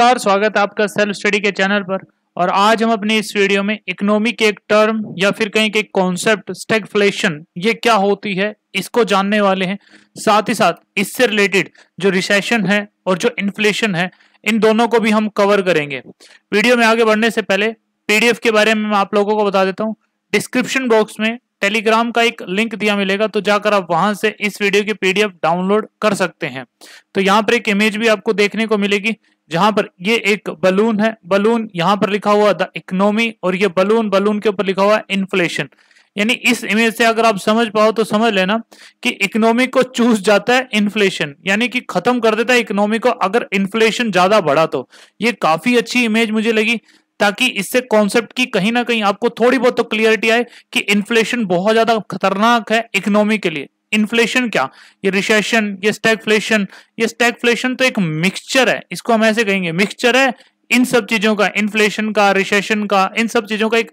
नमस्कार स्वागत है आपका सेल्फ स्टडी के चैनल पर और आज हम अपने इस वीडियो में इकोनॉमी के एक टर्म या फिर कहीं के कॉन्सेप्ट स्टेगफ्लेशन ये क्या होती है इसको जानने वाले हैं साथ ही साथ इससे रिलेटेड जो रिसेशन है और जो इन्फ्लेशन है इन दोनों को भी हम कवर करेंगे वीडियो में आगे बढ़ने से पहले पीडीएफ के बारे में मैं आप लोगों को बता देता हूँ डिस्क्रिप्शन बॉक्स में टेलीग्राम का एक लिंक दिया मिलेगा तो जाकर आप वहां से इस वीडियो की पीडीएफ डाउनलोड कर सकते हैं तो यहाँ पर एक इमेज भी आपको देखने को मिलेगी जहां पर ये एक बलून है बलून यहां पर लिखा हुआ द इकोनॉमी और ये बलून बलून के ऊपर लिखा हुआ इन्फ्लेशन यानी इस इमेज से अगर आप समझ पाओ तो समझ लेना कि इकोनॉमी को चूस जाता है इन्फ्लेशन यानी कि खत्म कर देता है इकोनॉमी को अगर इन्फ्लेशन ज्यादा बढ़ा तो ये काफी अच्छी इमेज मुझे लगी ताकि इससे कॉन्सेप्ट की कहीं ना कहीं आपको थोड़ी बहुत तो क्लियरिटी आए कि इन्फ्लेशन बहुत ज्यादा खतरनाक है इकोनॉमी के लिए इन्फ्लेशन क्या ये रिसेशन ये स्टैगफ्लेशन ये स्टैगफ्लेशन तो एक मिक्सचर है इसको हम ऐसे कहेंगे मिक्सचर है इन सब चीजों का इन्फ्लेशन का रिसेशन का इन सब चीजों का एक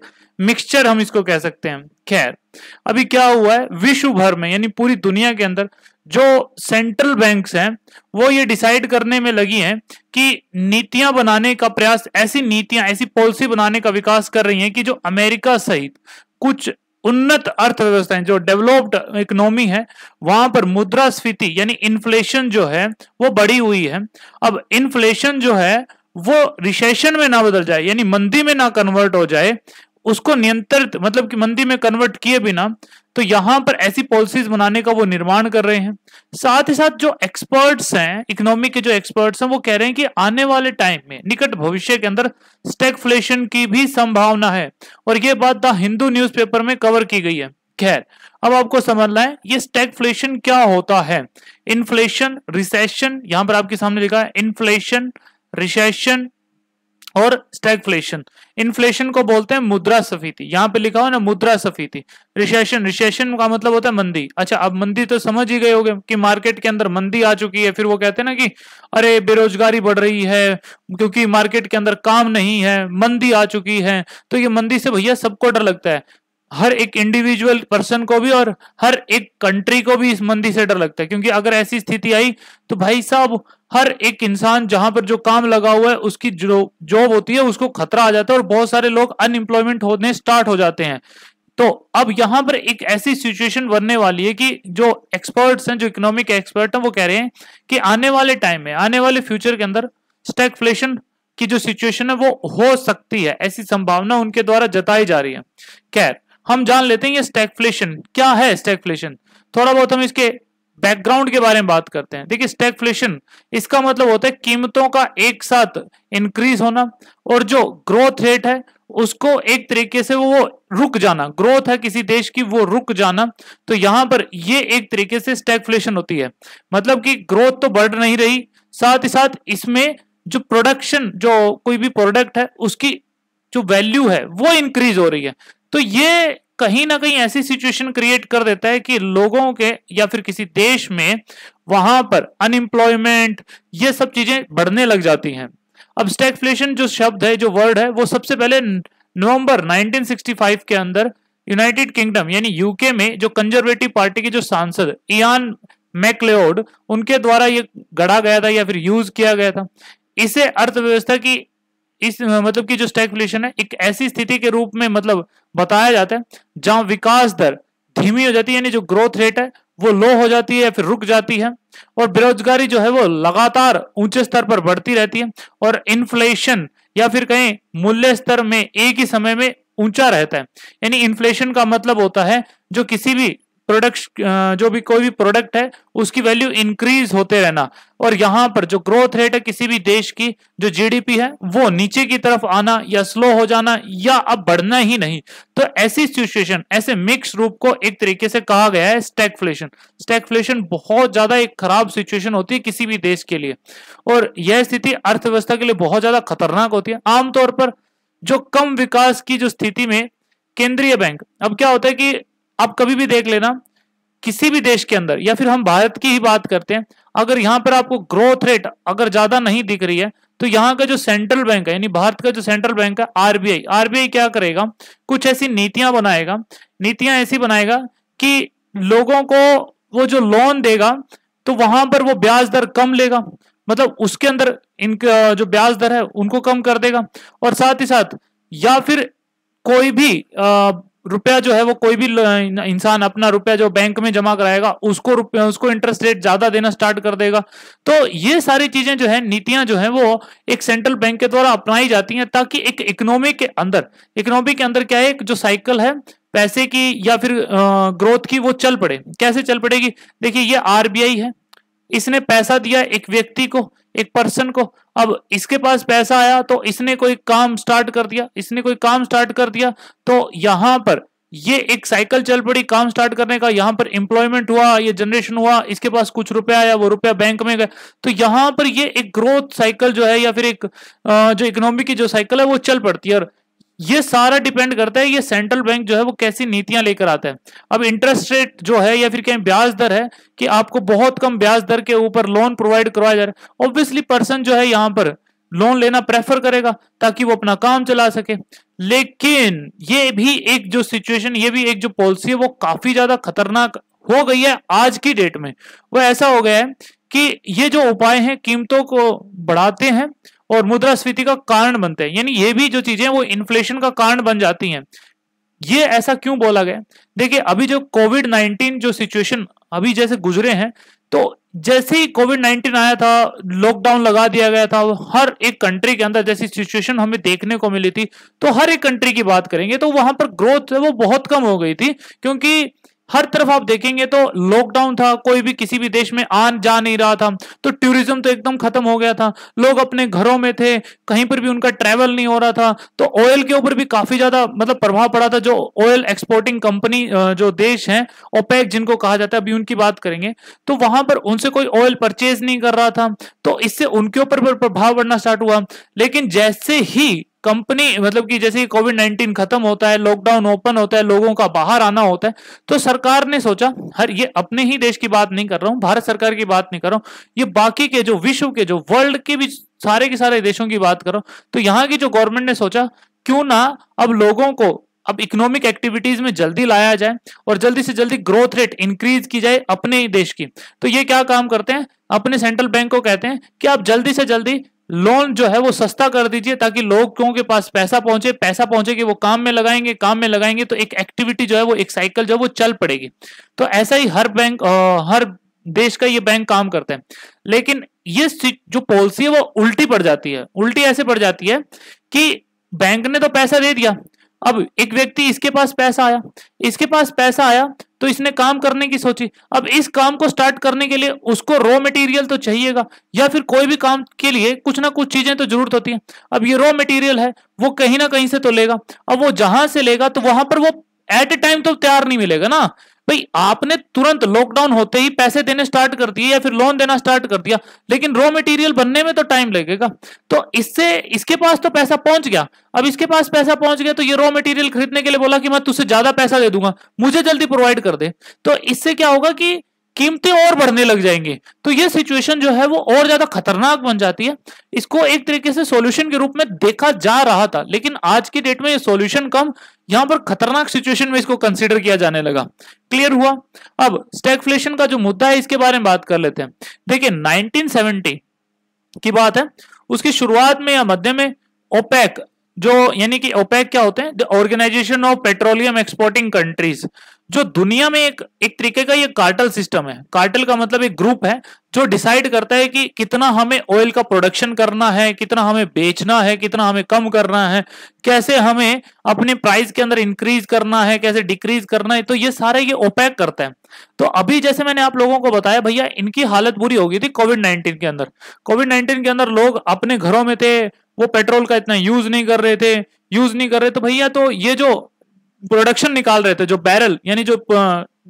मिक्सचर हम इसको कह सकते हैं खैर अभी क्या हुआ है विश्व भर में यानी पूरी दुनिया के अंदर जो सेंट्रल बैंक्स हैं वो ये डिसाइड करने में लगी हैं कि नीतियां बनाने का प्रयास ऐसी नीतियां ऐसी पॉलिसी बनाने का विकास कर रही हैं कि जो अमेरिका सहित कुछ उन्नत अर्थव्यवस्थाएं जो डेवलप्ड इकोनॉमी है वहां पर मुद्रास्फीति यानी इन्फ्लेशन जो है वो बढ़ी हुई है अब इन्फ्लेशन जो है वो रिसेशन में ना बदल जाए यानी मंदी में ना कन्वर्ट हो जाए उसको नियंत्रित मतलब कि मंदी में कन्वर्ट किए बिना तो यहां पर ऐसी पॉलिसीज बनाने का वो निर्माण कर रहे हैं साथ ही साथ जो एक्सपर्ट्स हैं इकोनॉमी के जो एक्सपर्ट्स हैं वो कह रहे हैं कि आने वाले टाइम में निकट भविष्य के अंदर स्टेकफ्लेशन की भी संभावना है और ये बात द हिंदू न्यूज में कवर की गई है खैर अब आपको समझना है ये स्टेकफ्लेशन क्या होता है इन्फ्लेशन रिसेशन यहां पर आपके सामने लिखा है इन्फ्लेशन रिसेशन और स्टैगफ्लेशन इन्फ्लेशन को बोलते हैं मुद्रा सफीति यहाँ पे लिखा हो ना मुद्रा सफीति रिसेशन रिसेशन का मतलब होता है मंदी अच्छा अब मंदी तो समझ ही गए होगे कि मार्केट के अंदर मंदी आ चुकी है फिर वो कहते हैं ना कि अरे बेरोजगारी बढ़ रही है क्योंकि मार्केट के अंदर काम नहीं है मंदी आ चुकी है तो ये मंदी से भैया सबको डर लगता है हर एक इंडिविजुअल पर्सन को भी और हर एक कंट्री को भी इस मंदी से डर लगता है क्योंकि अगर ऐसी स्थिति आई तो भाई साहब हर एक इंसान जहां पर जो काम लगा हुआ है उसकी जो जॉब होती है उसको खतरा आ जाता है और बहुत सारे लोग अनएम्प्लॉयमेंट होने स्टार्ट हो जाते हैं तो अब यहां पर एक ऐसी सिचुएशन बनने वाली है कि जो एक्सपर्ट्स हैं जो इकोनॉमिक एक्सपर्ट हैं वो कह रहे हैं कि आने वाले टाइम में आने वाले फ्यूचर के अंदर स्टैगफ्लेशन की जो सिचुएशन है वो हो सकती है ऐसी संभावना उनके द्वारा जताई जा रही है खैर हम जान लेते हैं ये स्टैगफ्लेशन क्या है स्टैगफ्लेशन थोड़ा बहुत हम इसके बैकग्राउंड के बारे में बात करते हैं देखिए स्टैगफ्लेशन इसका मतलब होता है कीमतों का एक साथ इंक्रीज होना और जो ग्रोथ रेट है उसको एक तरीके से वो रुक जाना ग्रोथ है किसी देश की वो रुक जाना तो यहां पर ये एक तरीके से स्टैगफ्लेशन होती है मतलब कि ग्रोथ तो बढ़ नहीं रही साथ ही साथ इसमें जो प्रोडक्शन जो कोई भी प्रोडक्ट है उसकी जो वैल्यू है वो इंक्रीज हो रही है तो ये कहीं ना कहीं ऐसी सिचुएशन क्रिएट कर देता है कि लोगों के या फिर किसी देश में वहां पर अनएम्प्लॉयमेंट ये सब चीजें बढ़ने लग जाती हैं अब स्टैगफ्लेशन जो शब्द है जो वर्ड है वो सबसे पहले नवंबर 1965 के अंदर यूनाइटेड किंगडम यानी यूके में जो कंजर्वेटिव पार्टी के जो सांसद इन मैकलेड उनके द्वारा ये गढ़ा गया था या फिर यूज किया गया था इसे अर्थव्यवस्था की इस मतलब कि जो स्टैगफ्लेशन है एक ऐसी स्थिति के रूप में मतलब बताया जाता है जहां विकास दर धीमी हो जाती है यानी जो ग्रोथ रेट है वो लो हो जाती है फिर रुक जाती है और बेरोजगारी जो है वो लगातार ऊंचे स्तर पर बढ़ती रहती है और इन्फ्लेशन या फिर कहें मूल्य स्तर में एक ही समय में ऊंचा रहता है यानी इन्फ्लेशन का मतलब होता है जो किसी भी प्रोडक्ट जो भी कोई भी प्रोडक्ट है उसकी वैल्यू इंक्रीज होते रहना और यहां पर जो ग्रोथ रेट है किसी भी देश की जो जीडीपी है वो नीचे की तरफ आना या स्लो हो जाना या अब बढ़ना ही नहीं तो ऐसी सिचुएशन ऐसे मिक्स रूप को एक तरीके से कहा गया है स्टैगफ्लेशन स्टैगफ्लेशन बहुत ज्यादा एक खराब सिचुएशन होती है किसी भी देश के लिए और यह स्थिति अर्थव्यवस्था के लिए बहुत ज्यादा खतरनाक होती है आमतौर पर जो कम विकास की जो स्थिति में केंद्रीय बैंक अब क्या होता है कि आप कभी भी देख लेना किसी भी देश के अंदर या फिर हम भारत की ही बात करते हैं अगर यहां पर आपको ग्रोथ रेट अगर ज्यादा नहीं दिख रही है तो यहाँ का जो सेंट्रल बैंक है यानी भारत का जो सेंट्रल बैंक है आरबीआई आरबीआई क्या करेगा कुछ ऐसी नीतियां बनाएगा नीतियां ऐसी बनाएगा कि लोगों को वो जो लोन देगा तो वहां पर वो ब्याज दर कम लेगा मतलब उसके अंदर इनका जो ब्याज दर है उनको कम कर देगा और साथ ही साथ या फिर कोई भी रुपया जो है वो कोई भी इंसान अपना रुपया जो बैंक में जमा कराएगा उसको रुपया उसको इंटरेस्ट रेट ज्यादा देना स्टार्ट कर देगा तो ये सारी चीजें जो है नीतियां जो है वो एक सेंट्रल बैंक के द्वारा अपनाई जाती हैं ताकि एक इकोनॉमी के अंदर इकोनॉमी के अंदर क्या है जो साइकिल है पैसे की या फिर ग्रोथ की वो चल पड़े कैसे चल पड़ेगी देखिए ये आरबीआई है इसने पैसा दिया एक व्यक्ति को एक पर्सन को अब इसके पास पैसा आया तो इसने कोई काम स्टार्ट कर दिया इसने कोई काम स्टार्ट कर दिया तो यहां पर ये एक साइकिल चल पड़ी काम स्टार्ट करने का यहां पर एम्प्लॉयमेंट हुआ ये जनरेशन हुआ इसके पास कुछ रुपया आया वो रुपया बैंक में गए तो यहां पर ये एक ग्रोथ साइकिल जो है या फिर एक जो इकोनॉमी की जो साइकिल है वो चल पड़ती है और ये सारा डिपेंड करता है ये सेंट्रल बैंक जो है वो कैसी नीतियां लेकर आता है अब इंटरेस्ट रेट जो है या फिर कहें ब्याज दर है कि आपको बहुत कम ब्याज दर के ऊपर लोन प्रोवाइड करवाया जा रहा है ऑब्वियसली पर्सन जो है यहां पर लोन लेना प्रेफर करेगा ताकि वो अपना काम चला सके लेकिन ये भी एक जो सिचुएशन ये भी एक जो पॉलिसी है वो काफी ज्यादा खतरनाक हो गई है आज की डेट में वो ऐसा हो गया है कि ये जो उपाय हैं कीमतों को बढ़ाते हैं और मुद्रास्फीति का कारण बनते हैं यानी ये भी जो चीजें वो इन्फ्लेशन का कारण बन जाती हैं ये ऐसा क्यों बोला गया देखिए अभी जो कोविड नाइनटीन जो सिचुएशन अभी जैसे गुजरे हैं तो जैसे ही कोविड नाइन्टीन आया था लॉकडाउन लगा दिया गया था हर एक कंट्री के अंदर जैसी सिचुएशन हमें देखने को मिली थी तो हर एक कंट्री की बात करेंगे तो वहां पर ग्रोथ वो बहुत कम हो गई थी क्योंकि हर तरफ आप देखेंगे तो लॉकडाउन था कोई भी किसी भी देश में आन जा नहीं रहा था तो टूरिज्म तो एकदम खत्म हो गया था लोग अपने घरों में थे कहीं पर भी उनका ट्रैवल नहीं हो रहा था तो ऑयल के ऊपर भी काफी ज्यादा मतलब प्रभाव पड़ा था जो ऑयल एक्सपोर्टिंग कंपनी जो देश है ओपेक जिनको कहा जाता है अभी उनकी बात करेंगे तो वहां पर उनसे कोई ऑयल परचेज नहीं कर रहा था तो इससे उनके ऊपर प्रभाव पड़ना स्टार्ट हुआ लेकिन जैसे ही कंपनी मतलब कि जैसे कोविड नाइन्टीन खत्म होता है लॉकडाउन ओपन होता है लोगों का बाहर आना होता है तो सरकार ने सोचा हर ये अपने ही देश की बात नहीं कर रहा हूं भारत सरकार की बात नहीं कर रहा हूं ये बाकी के जो विश्व के जो वर्ल्ड के भी सारे के सारे देशों की बात करो तो यहाँ की जो गवर्नमेंट ने सोचा क्यों ना अब लोगों को अब इकोनॉमिक एक्टिविटीज में जल्दी लाया जाए और जल्दी से जल्दी ग्रोथ रेट इंक्रीज की जाए अपने ही देश की तो ये क्या काम करते हैं अपने सेंट्रल बैंक को कहते हैं कि आप जल्दी से जल्दी लोन जो है वो सस्ता कर दीजिए ताकि लोगों के पास पैसा पहुंचे पैसा पहुंचे कि वो काम में लगाएंगे काम में लगाएंगे तो एक एक्टिविटी जो है वो एक साइकिल जो है वो चल पड़ेगी तो ऐसा ही हर बैंक हर देश का ये बैंक काम करता है लेकिन ये जो पॉलिसी है वो उल्टी पड़ जाती है उल्टी ऐसे पड़ जाती है कि बैंक ने तो पैसा दे दिया अब एक व्यक्ति इसके पास पैसा आया इसके पास पैसा आया तो इसने काम करने की सोची अब इस काम को स्टार्ट करने के लिए उसको रॉ मटेरियल तो चाहिएगा या फिर कोई भी काम के लिए कुछ ना कुछ चीजें तो जरूरत होती हैं अब ये रॉ मटेरियल है वो कहीं ना कहीं से तो लेगा अब वो जहां से लेगा तो वहां पर वो एट ए टाइम तो तैयार नहीं मिलेगा ना भाई आपने तुरंत लॉकडाउन होते ही पैसे देने स्टार्ट कर दिए या फिर लोन देना स्टार्ट कर दिया लेकिन रॉ मटेरियल बनने में तो टाइम लगेगा तो इससे इसके पास तो पैसा पहुंच गया अब इसके पास पैसा पहुंच गया तो ये रॉ मटेरियल खरीदने के लिए बोला कि मैं तुझसे ज्यादा पैसा दे दूंगा मुझे जल्दी प्रोवाइड कर दे तो इससे क्या होगा कि कीमतें और बढ़ने लग जाएंगे तो ये सिचुएशन जो है वो और ज्यादा खतरनाक बन जाती है इसको एक तरीके से सॉल्यूशन के रूप में देखा जा रहा था लेकिन आज की डेट में ये सॉल्यूशन कम यहां पर खतरनाक सिचुएशन में इसको कंसिडर किया जाने लगा क्लियर हुआ अब स्टेकफ्लेशन का जो मुद्दा है इसके बारे में बात कर लेते हैं देखिए नाइनटीन की बात है उसकी शुरुआत में या मध्य में ओपेक जो यानी कि ओपेक क्या होते हैं organisation of petroleum exporting countries जो दुनिया में एक एक तरीके का ये कार्टल सिस्टम है कार्टल का मतलब एक ग्रुप है जो डिसाइड करता है कि कितना हमें ऑयल का प्रोडक्शन करना है कितना हमें बेचना है कितना हमें कम करना है कैसे हमें अपने प्राइस के अंदर इंक्रीज करना है कैसे डिक्रीज करना है तो ये सारे ये ओपैक करते हैं तो अभी जैसे मैंने आप लोगों को बताया भैया इनकी हालत बुरी हो गई थी कोविड नाइन्टीन के अंदर कोविड नाइन्टीन के अंदर लोग अपने घरों में थे वो पेट्रोल का इतना यूज नहीं कर रहे थे यूज नहीं कर रहे तो भैया तो ये जो प्रोडक्शन निकाल रहे थे जो बैरल यानी जो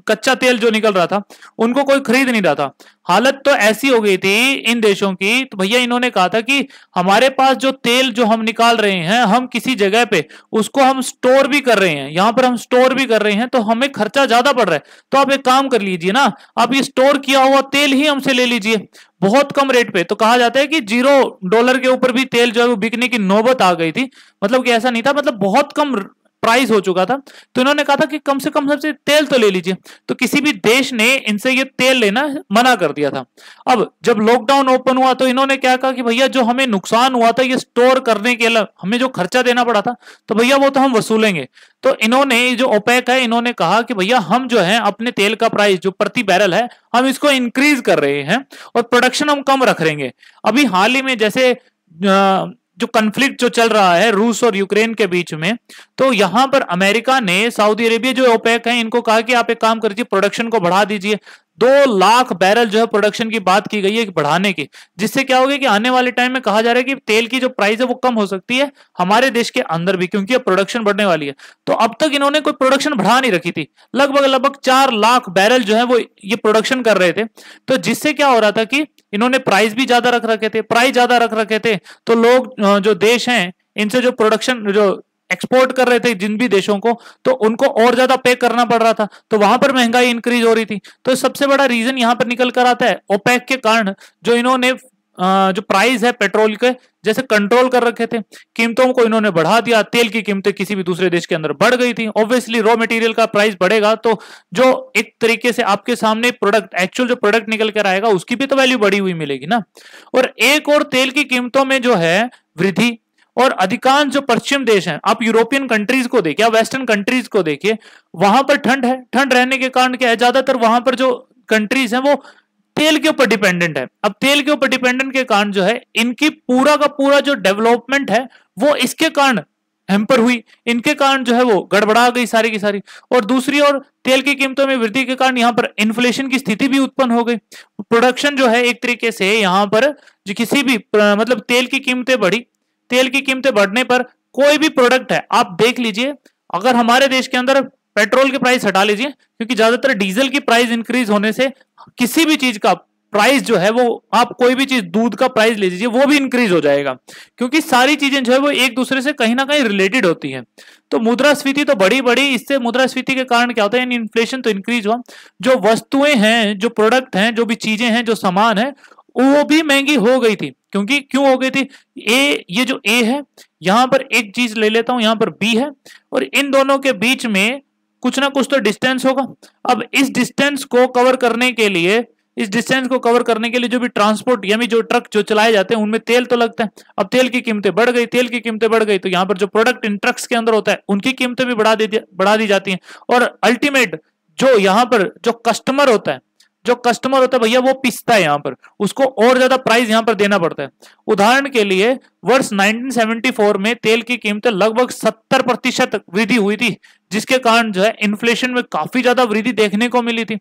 कच्चा तेल जो निकल रहा था उनको कोई खरीद नहीं रहा था हालत तो ऐसी हो गई थी इन देशों की तो भैया इन्होंने कहा था कि हमारे पास जो तेल जो हम निकाल रहे हैं हम किसी जगह पे उसको हम स्टोर भी कर रहे हैं यहाँ पर हम स्टोर भी कर रहे हैं तो हमें खर्चा ज्यादा पड़ रहा है तो आप एक काम कर लीजिए ना आप ये स्टोर किया हुआ तेल ही हमसे ले लीजिए बहुत कम रेट पे तो कहा जाता है कि जीरो डॉलर के ऊपर भी तेल जो है वो बिकने की नौबत आ गई थी मतलब कि ऐसा नहीं था मतलब बहुत कम प्राइस हो चुका था तो इन्होंने कहा था कि कम से कम सबसे तेल तो ले लीजिए तो किसी भी देश ने इनसे ये तेल लेना मना कर दिया था अब जब लॉकडाउन ओपन हुआ तो इन्होंने क्या कहा कि भैया जो हमें नुकसान हुआ था ये स्टोर करने के लिए हमें जो खर्चा देना पड़ा था तो भैया वो तो हम वसूलेंगे तो इन्होंने जो ओपेक है इन्होंने कहा कि भैया हम जो है अपने तेल का प्राइस जो प्रति बैरल है हम इसको इंक्रीज कर रहे हैं और प्रोडक्शन हम कम रख रहे अभी हाल ही में जैसे जो कंफ्लिक्ट जो चल रहा है रूस और यूक्रेन के बीच में तो यहां पर अमेरिका ने सऊदी अरेबिया जो ओपेक है इनको कहा कि आप एक काम दीजिए प्रोडक्शन को बढ़ा दीजिए दो लाख बैरल जो है प्रोडक्शन की बात की गई है बढ़ाने की जिससे क्या होगा कि आने वाले टाइम में कहा जा रहा है कि तेल की जो प्राइस है वो कम हो सकती है हमारे देश के अंदर भी क्योंकि अब प्रोडक्शन बढ़ने वाली है तो अब तक इन्होंने कोई प्रोडक्शन बढ़ा नहीं रखी थी लगभग लगभग चार लाख बैरल जो है वो ये प्रोडक्शन कर रहे थे तो जिससे क्या हो रहा था कि इन्होंने प्राइस भी ज्यादा रख रखे थे प्राइस ज्यादा रख रखे थे तो लोग जो देश हैं इनसे जो प्रोडक्शन जो एक्सपोर्ट कर रहे थे जिन भी देशों को तो उनको और ज्यादा पे करना पड़ रहा था तो वहां पर महंगाई इंक्रीज हो रही थी तो सबसे बड़ा रीजन यहां पर निकल कर आता है ओपेक के कारण जो इन्होंने जो प्राइस है पेट्रोल के जैसे कंट्रोल कर रखे थे कीमतों को इन्होंने बढ़ा दिया तेल की कीमतें किसी भी दूसरे देश के अंदर बढ़ गई थी ऑब्वियसली रॉ मटेरियल का प्राइस बढ़ेगा तो जो एक तरीके से आपके सामने प्रोडक्ट एक्चुअल जो प्रोडक्ट निकल कर आएगा उसकी भी तो वैल्यू बढ़ी हुई मिलेगी ना और एक और तेल की कीमतों में जो है वृद्धि और अधिकांश जो पश्चिम देश हैं आप यूरोपियन कंट्रीज को देखिए वेस्टर्न कंट्रीज को देखिए वहां पर ठंड है ठंड रहने के कारण क्या है ज्यादातर वहां पर जो कंट्रीज हैं वो तेल के ऊपर डिपेंडेंट है अब तेल के ऊपर डिपेंडेंट के कारण जो है इनकी पूरा का पूरा जो डेवलपमेंट है वो इसके कारण हेम्पर हुई इनके कारण जो है वो गड़बड़ा गई सारी की सारी और दूसरी ओर तेल की कीमतों में वृद्धि के कारण यहाँ पर इन्फ्लेशन की स्थिति भी उत्पन्न हो गई प्रोडक्शन जो है एक तरीके से यहाँ पर जो किसी भी मतलब तेल की कीमतें बढ़ी तेल की कीमतें बढ़ने पर कोई भी प्रोडक्ट है आप देख लीजिए अगर हमारे देश के अंदर पेट्रोल की प्राइस हटा लीजिए क्योंकि ज्यादातर डीजल की प्राइस इंक्रीज होने से किसी भी चीज का प्राइस जो है वो आप कोई भी चीज दूध का प्राइस ले लीजिए वो भी इंक्रीज हो जाएगा क्योंकि सारी चीजें जो है वो एक दूसरे से कहीं ना कहीं रिलेटेड होती हैं तो मुद्रास्फीति तो बड़ी बड़ी इससे मुद्रास्फीति के कारण क्या होता है यानी इन्फ्लेशन तो इंक्रीज हुआ जो वस्तुएं हैं जो प्रोडक्ट हैं जो भी चीजें हैं जो सामान है वो भी महंगी हो गई थी क्योंकि क्यों हो गई थी ए ये जो ए है यहां पर एक चीज ले लेता हूं यहां पर बी है और इन दोनों के बीच में कुछ ना कुछ तो डिस्टेंस होगा अब इस डिस्टेंस को कवर करने के लिए इस डिस्टेंस को कवर करने के लिए जो भी ट्रांसपोर्ट यानी जो ट्रक जो चलाए जाते हैं उनमें तेल तो लगता है अब तेल की कीमतें बढ़ गई तेल की कीमतें बढ़ गई तो यहाँ पर जो प्रोडक्ट इन ट्रक्स के अंदर होता है उनकी कीमतें भी बढ़ा दी बढ़ा दी जाती हैं और अल्टीमेट जो यहाँ पर जो कस्टमर होता है जो कस्टमर होता है भैया वो पिसता है यहाँ पर उसको और ज्यादा प्राइस यहाँ पर देना पड़ता है उदाहरण के लिए वर्ष 1974 में तेल की कीमतें लगभग 70 प्रतिशत वृद्धि हुई थी जिसके कारण जो है इन्फ्लेशन में काफी ज्यादा वृद्धि देखने को मिली थी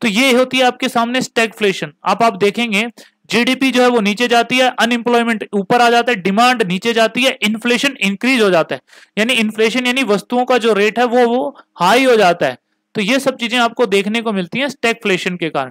तो ये होती है आपके सामने स्टेगफ्लेशन आप आप देखेंगे जीडीपी जो है वो नीचे जाती है अनएम्प्लॉयमेंट ऊपर आ जाता है डिमांड नीचे जाती है इन्फ्लेशन इंक्रीज हो जाता है यानी इन्फ्लेशन यानी वस्तुओं का जो रेट है वो वो हाई हो जाता है तो ये सब चीजें आपको देखने को मिलती हैं स्टैगफ्लेशन के कारण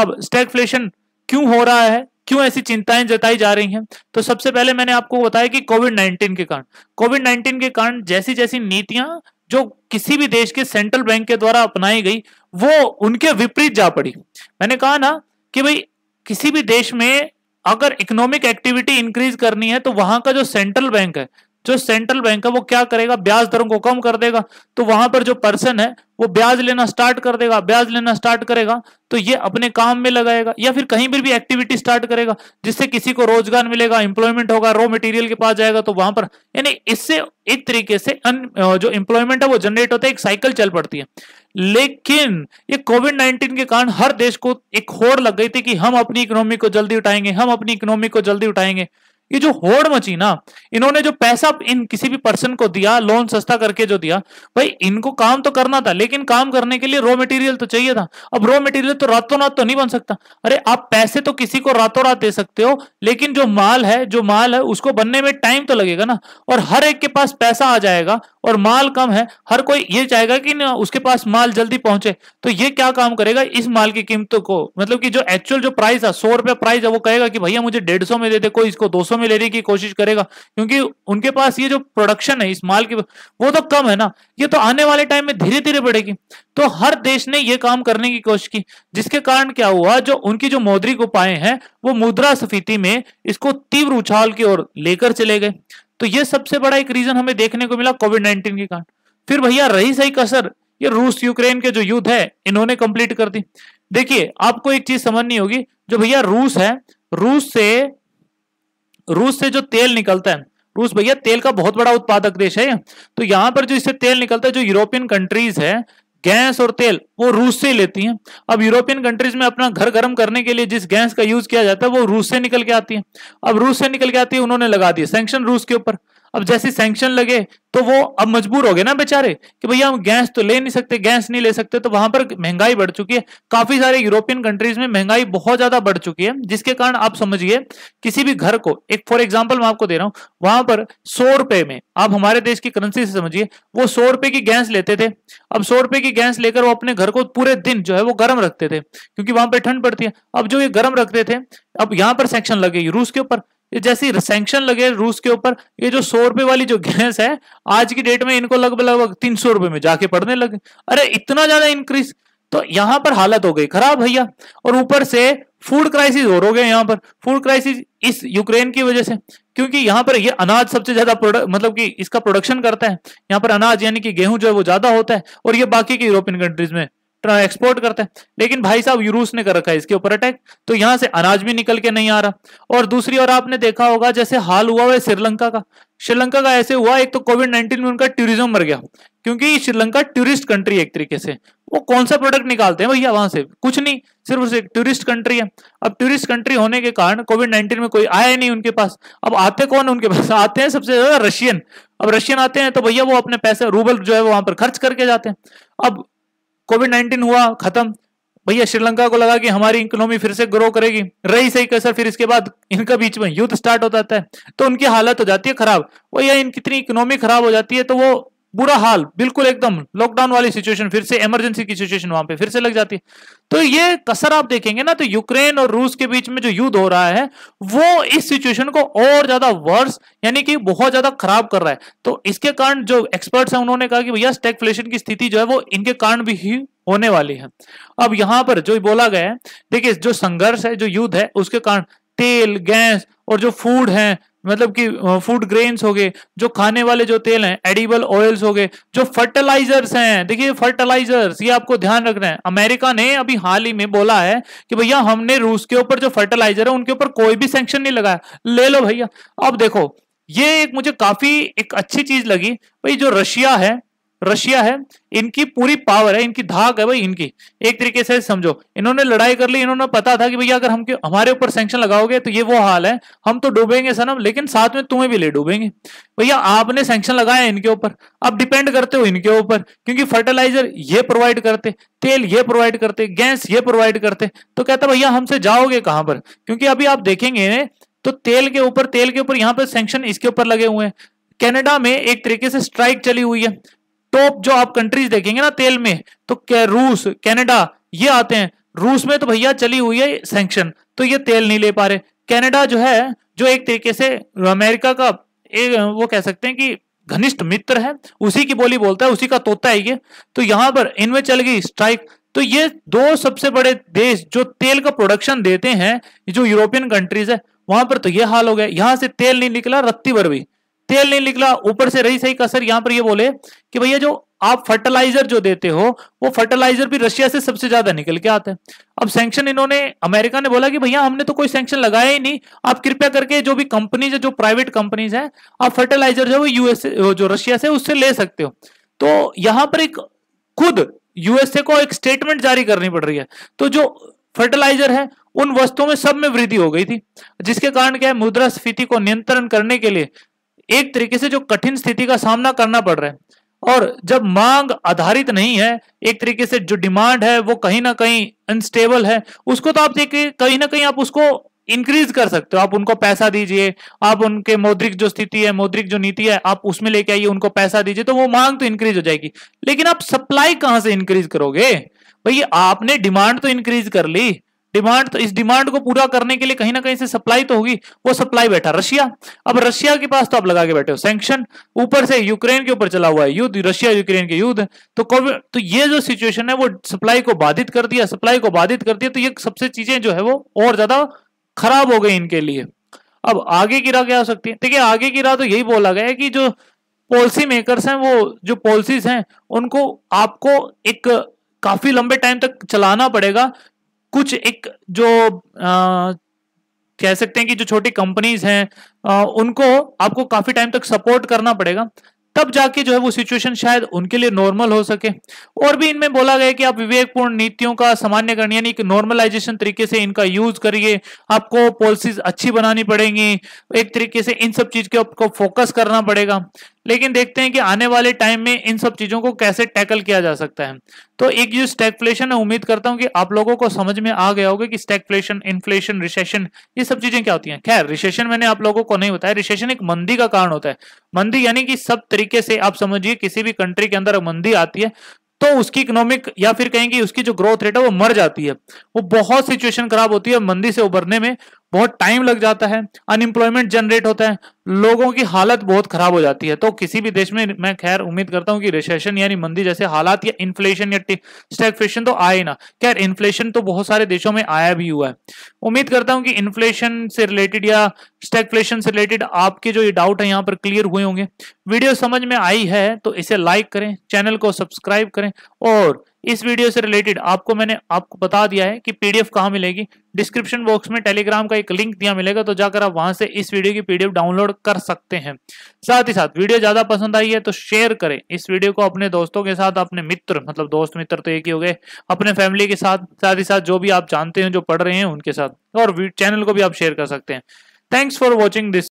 अब स्टैगफ्लेशन क्यों हो रहा है क्यों ऐसी चिंताएं जताई जा रही हैं तो सबसे पहले मैंने आपको बताया कि कोविड 19 के कारण कोविड 19 के कारण जैसी जैसी नीतियां जो किसी भी देश के सेंट्रल बैंक के द्वारा अपनाई गई वो उनके विपरीत जा पड़ी मैंने कहा ना कि भाई किसी भी देश में अगर इकोनॉमिक एक्टिविटी इंक्रीज करनी है तो वहां का जो सेंट्रल बैंक है जो सेंट्रल बैंक है वो क्या करेगा ब्याज दरों को कम कर देगा तो वहां पर जो पर्सन है वो ब्याज लेना स्टार्ट कर देगा ब्याज लेना स्टार्ट करेगा तो ये अपने काम में लगाएगा या फिर कहीं पर भी एक्टिविटी स्टार्ट करेगा जिससे किसी को रोजगार मिलेगा एम्प्लॉयमेंट होगा रॉ मटेरियल के पास जाएगा तो वहां पर यानी इससे एक तरीके से अन, जो एम्प्लॉयमेंट है वो जनरेट होता है एक साइकिल चल पड़ती है लेकिन ये कोविड नाइन्टीन के कारण हर देश को एक होड़ लग गई थी कि हम अपनी इकोनॉमी को जल्दी उठाएंगे हम अपनी इकोनॉमी को जल्दी उठाएंगे ये जो होड़ मची ना इन्होंने जो पैसा इन किसी भी पर्सन को दिया लोन सस्ता करके जो दिया भाई इनको काम तो करना था लेकिन काम करने के लिए रॉ मटेरियल तो चाहिए था अब रॉ मटेरियल तो रातों रात तो नहीं बन सकता अरे आप पैसे तो किसी को रातों रात दे सकते हो लेकिन जो माल है जो माल है उसको बनने में टाइम तो लगेगा ना और हर एक के पास पैसा आ जाएगा और माल कम है हर कोई ये चाहेगा कि ना उसके पास माल जल्दी पहुंचे तो ये क्या काम करेगा इस माल की कीमतों को मतलब कि जो एक्चुअल जो प्राइस है सौ रुपया प्राइस है वो कहेगा कि भैया मुझे डेढ़ में दे दे कोई इसको दो 500 में लेने की कोशिश करेगा क्योंकि उनके पास ये जो प्रोडक्शन है इस माल की वो तो कम है ना ये तो आने वाले टाइम में धीरे धीरे बढ़ेगी तो हर देश ने ये काम करने की कोशिश की जिसके कारण क्या हुआ जो उनकी जो मौद्रिक उपाय है वो मुद्रा स्फीति में इसको तीव्र उछाल की ओर लेकर चले गए तो ये सबसे बड़ा एक रीजन हमें देखने को मिला कोविड नाइन्टीन के कारण फिर भैया रही सही कसर ये रूस यूक्रेन के जो युद्ध है इन्होंने कंप्लीट कर दी देखिए आपको एक चीज समझनी होगी जो भैया रूस है रूस से रूस से जो तेल निकलता है रूस भैया तेल का बहुत बड़ा उत्पादक देश है तो यहाँ पर जो इससे तेल निकलता है जो यूरोपियन कंट्रीज है गैस और तेल वो रूस से लेती हैं अब यूरोपियन कंट्रीज में अपना घर गर्म करने के लिए जिस गैस का यूज किया जाता है वो रूस से निकल के आती है अब रूस से निकल के आती है उन्होंने लगा दिया सैंक्शन रूस के ऊपर अब जैसे सैंक्शन लगे तो वो अब मजबूर हो गए ना बेचारे कि भैया हम गैस तो ले नहीं सकते गैस नहीं ले सकते तो वहां पर महंगाई बढ़ चुकी है काफी सारे यूरोपियन कंट्रीज में महंगाई बहुत ज्यादा बढ़ चुकी है जिसके कारण आप समझिए किसी भी घर को एक फॉर एग्जाम्पल मैं आपको दे रहा हूँ वहां पर सौ रुपए में आप हमारे देश की करेंसी से समझिए वो सौ रुपए की गैस लेते थे अब सौ रुपए की गैस लेकर वो अपने घर को पूरे दिन जो है वो गर्म रखते थे क्योंकि वहां पर ठंड पड़ती है अब जो ये गर्म रखते थे अब यहां पर सेक्शन लगे रूस के ऊपर ये जैसे सेंक्शन लगे रूस के ऊपर ये जो सौ रुपए वाली जो गैस है आज की डेट में इनको लगभग लगभग तीन सौ रुपए में जाके पड़ने लगे अरे इतना ज्यादा इंक्रीज तो यहां पर हालत हो गई खराब भैया और ऊपर से फूड क्राइसिस और हो गए यहाँ पर फूड क्राइसिस इस यूक्रेन की वजह से क्योंकि यहाँ पर ये अनाज सबसे ज्यादा मतलब कि इसका प्रोडक्शन करता है यहाँ पर अनाज यानी कि गेहूं जो है वो ज्यादा होता है और ये बाकी के यूरोपियन कंट्रीज में एक्सपोर्ट करते हैं लेकिन भाई साहब यूरूस ने कर रखा है इसके ऊपर अटैक तो यहां से अनाज भी निकल के नहीं आ रहा और दूसरी और आपने देखा होगा जैसे हाल हुआ है श्रीलंका का श्रीलंका का ऐसे हुआ एक तो कोविड नाइनटीन में उनका टूरिज्म मर गया क्योंकि श्रीलंका टूरिस्ट कंट्री है एक तरीके से वो कौन सा प्रोडक्ट निकालते हैं भैया वहां से कुछ नहीं सिर्फ उसे टूरिस्ट कंट्री है अब टूरिस्ट कंट्री होने के कारण कोविड नाइनटीन में कोई आया नहीं उनके पास अब आते कौन उनके पास आते हैं सबसे ज्यादा रशियन अब रशियन आते हैं तो भैया वो अपने पैसे रूबल जो है वहां पर खर्च करके जाते हैं अब कोविड नाइन्टीन हुआ खत्म भैया श्रीलंका को लगा कि हमारी इकोनॉमी फिर से ग्रो करेगी रही सही कसर फिर इसके बाद इनका बीच में युद्ध स्टार्ट हो जाता है तो उनकी हालत हो जाती है खराब वो या इन कितनी इकोनॉमी खराब हो जाती है तो वो बुरा हाल बिल्कुल एकदम लॉकडाउन वाली सिचुएशन फिर से इमरजेंसी की सिचुएशन वहां पे फिर से लग जाती है तो ये कसर आप देखेंगे ना तो यूक्रेन और रूस के बीच में जो युद्ध हो रहा है वो इस सिचुएशन को और ज्यादा वर्स यानी कि बहुत ज्यादा खराब कर रहा है तो इसके कारण जो एक्सपर्ट है उन्होंने कहा कि भैया स्टेगफ्लेशन की स्थिति जो है वो इनके कारण भी ही होने वाली है अब यहां पर जो बोला गया है देखिए जो संघर्ष है जो युद्ध है उसके कारण तेल गैस और जो फूड है मतलब कि फूड ग्रेन्स हो गए जो खाने वाले जो तेल हैं एडिबल ऑयल्स हो गए जो फर्टिलाइजर्स हैं देखिए फर्टिलाइजर्स ये आपको ध्यान रखना है अमेरिका ने अभी हाल ही में बोला है कि भैया हमने रूस के ऊपर जो फर्टिलाइजर है उनके ऊपर कोई भी सेंक्शन नहीं लगाया ले लो भैया अब देखो ये एक मुझे काफी एक अच्छी चीज लगी भाई जो रशिया है रशिया है इनकी पूरी पावर है इनकी धाक है भाई इनकी एक तरीके से समझो इन्होंने लड़ाई कर ली इन्होंने पता था कि भैया अगर हम हमारे ऊपर सेंक्शन लगाओगे तो ये वो हाल है हम तो डूबेंगे सनम लेकिन साथ में तुम्हें भी ले डूबेंगे भैया आपने सेंक्शन लगाया इनके ऊपर अब डिपेंड करते हो इनके ऊपर क्योंकि फर्टिलाइजर ये प्रोवाइड करते तेल ये प्रोवाइड करते गैस ये प्रोवाइड करते तो कहता भैया हमसे जाओगे कहां पर क्योंकि अभी आप देखेंगे तो तेल के ऊपर तेल के ऊपर यहाँ पर सेंक्शन इसके ऊपर लगे हुए हैं कनाडा में एक तरीके से स्ट्राइक चली हुई है टॉप जो आप कंट्रीज देखेंगे ना तेल में तो रूस कनाडा ये आते हैं रूस में तो भैया चली हुई है सेंक्शन तो ये तेल नहीं ले पा रहे कनाडा जो है जो एक तरीके से अमेरिका का एक वो कह सकते हैं कि घनिष्ठ मित्र है उसी की बोली बोलता है उसी का तोता है ये तो यहाँ पर इनमें चल गई स्ट्राइक तो ये दो सबसे बड़े देश जो तेल का प्रोडक्शन देते हैं जो यूरोपियन कंट्रीज है वहां पर तो ये हाल हो गया यहां से तेल नहीं निकला रत्ती भर भी तेल नहीं निकला ऊपर से रही सही कसर यहां पर ये बोले कि भैया जो आप फर्टिलाइजर जो देते हो वो फर्टिलाइजर भी रशिया से सबसे ज्यादा निकल के आते हैं अब सैंक्शन इन्होंने अमेरिका ने बोला कि भैया हमने तो कोई सैंक्शन लगाया ही नहीं आप कृपया करके जो भी कंपनीज है जो प्राइवेट कंपनीज है आप फर्टिलाइजर जो यूएस जो रशिया से उससे ले सकते हो तो यहां पर एक खुद यूएसए को एक स्टेटमेंट जारी करनी पड़ रही है तो जो फर्टिलाइजर है उन वस्तुओं में सब में वृद्धि हो गई थी जिसके कारण क्या है मुद्रास्फीति को नियंत्रण करने के लिए एक तरीके से जो कठिन स्थिति का सामना करना पड़ रहा है और जब मांग आधारित नहीं है एक तरीके से जो डिमांड है वो कहीं ना कहीं अनस्टेबल है उसको तो आप देखिए कहीं ना कहीं आप उसको इंक्रीज कर सकते हो आप उनको पैसा दीजिए आप उनके मौद्रिक जो स्थिति है मौद्रिक जो नीति है आप उसमें लेके आइए उनको पैसा दीजिए तो वो मांग तो इंक्रीज हो जाएगी लेकिन आप सप्लाई कहां से इंक्रीज करोगे भाई आपने डिमांड तो इंक्रीज कर ली डिमांड तो इस डिमांड को पूरा करने के लिए कहीं ना कहीं से सप्लाई तो होगी वो सप्लाई बैठा रशिया अब रशिया के पास तो आप लगा के बैठे हो सैंक्शन ऊपर से यूक्रेन के ऊपर चला हुआ है युद्ध रशिया यूक्रेन के युद्ध तो कोविड तो ये जो सिचुएशन है वो सप्लाई को बाधित कर दिया सप्लाई को बाधित कर दिया तो ये सबसे चीजें जो है वो और ज्यादा खराब हो गई इनके लिए अब आगे की राह क्या हो सकती है देखिए आगे की राह तो यही बोला गया है कि जो पॉलिसी मेकर्स हैं वो जो पॉलिसीज हैं उनको आपको एक काफी लंबे टाइम तक चलाना पड़ेगा कुछ एक जो आ, कह सकते हैं कि जो छोटी कंपनीज हैं उनको आपको काफी टाइम तक सपोर्ट करना पड़ेगा तब जाके जो है वो सिचुएशन शायद उनके लिए नॉर्मल हो सके और भी इनमें बोला गया कि आप विवेकपूर्ण नीतियों का सामान्यकरण यानी कि नॉर्मलाइजेशन तरीके से इनका यूज करिए आपको पॉलिसीज अच्छी बनानी पड़ेंगी एक तरीके से इन सब चीज के आपको फोकस करना पड़ेगा लेकिन देखते हैं कि आने वाले टाइम में इन सब चीज़ों को कैसे टैकल किया जा सकता है तो एक जो स्टैगफ्लेशन है उम्मीद करता हूं कि आप लोगों को समझ में आ गया होगा कि स्टैगफ्लेशन इन्फ्लेशन रिसेशन ये सब चीज़ें क्या होती हैं खैर रिसेशन मैंने आप लोगों को नहीं बताया रिसेशन एक मंदी का कारण होता है मंदी यानी कि सब तरीके से आप समझिए किसी भी कंट्री के अंदर मंदी आती है तो उसकी इकोनॉमिक या फिर कहेंगे उसकी जो ग्रोथ रेट है वो मर जाती है वो बहुत सिचुएशन खराब होती है मंदी से उभरने में बहुत टाइम लग जाता है अनएम्प्लॉयमेंट जनरेट होता है लोगों की हालत बहुत खराब हो जाती है तो किसी भी देश में मैं खैर उम्मीद करता हूं कि रिसेशन यानी मंदी जैसे हालात या इन्फ्लेशन या स्टैगफ्लेशन तो आए ना खैर इन्फ्लेशन तो बहुत सारे देशों में आया भी हुआ है उम्मीद करता हूं कि इन्फ्लेशन से रिलेटेड या स्टैगफ्लेशन से रिलेटेड आपके जो ये डाउट है यहाँ पर क्लियर हुए होंगे वीडियो समझ में आई है तो इसे लाइक करें चैनल को सब्सक्राइब करें और इस वीडियो से रिलेटेड आपको मैंने आपको बता दिया है कि पीडीएफ कहाँ मिलेगी डिस्क्रिप्शन बॉक्स में टेलीग्राम का एक लिंक दिया मिलेगा तो जाकर आप वहां से इस वीडियो की पीडीएफ डाउनलोड कर सकते हैं साथ ही साथ वीडियो ज्यादा पसंद आई है तो शेयर करें इस वीडियो को अपने दोस्तों के साथ अपने मित्र मतलब दोस्त मित्र तो एक ही हो गए अपने फैमिली के साथ साथ ही साथ जो भी आप जानते हैं जो पढ़ रहे हैं उनके साथ और चैनल को भी आप शेयर कर सकते हैं थैंक्स फॉर वॉचिंग दिस